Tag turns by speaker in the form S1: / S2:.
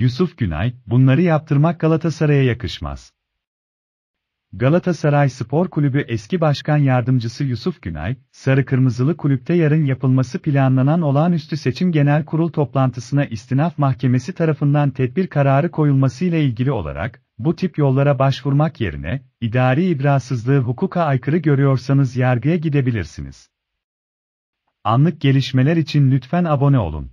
S1: Yusuf Günay, bunları yaptırmak Galatasaray'a yakışmaz. Galatasaray Spor Kulübü eski başkan yardımcısı Yusuf Günay, Sarı Kırmızılı Kulüpte yarın yapılması planlanan olağanüstü seçim genel kurul toplantısına istinaf mahkemesi tarafından tedbir kararı koyulmasıyla ilgili olarak, bu tip yollara başvurmak yerine, idari ibrasızlığı hukuka aykırı görüyorsanız yargıya gidebilirsiniz. Anlık gelişmeler için lütfen abone olun.